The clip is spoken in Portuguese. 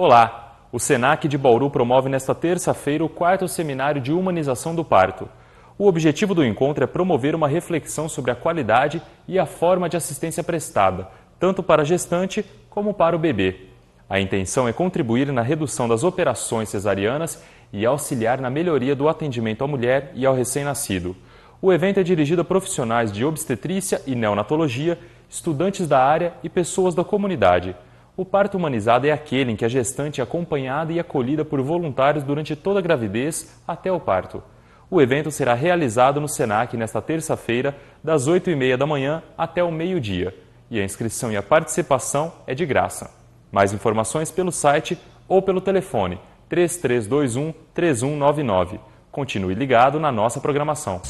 Olá! O SENAC de Bauru promove nesta terça-feira o quarto seminário de humanização do parto. O objetivo do encontro é promover uma reflexão sobre a qualidade e a forma de assistência prestada, tanto para a gestante como para o bebê. A intenção é contribuir na redução das operações cesarianas e auxiliar na melhoria do atendimento à mulher e ao recém-nascido. O evento é dirigido a profissionais de obstetrícia e neonatologia, estudantes da área e pessoas da comunidade. O parto humanizado é aquele em que a gestante é acompanhada e acolhida por voluntários durante toda a gravidez até o parto. O evento será realizado no SENAC nesta terça-feira, das 8h30 da manhã até o meio-dia. E a inscrição e a participação é de graça. Mais informações pelo site ou pelo telefone 3321 3199. Continue ligado na nossa programação.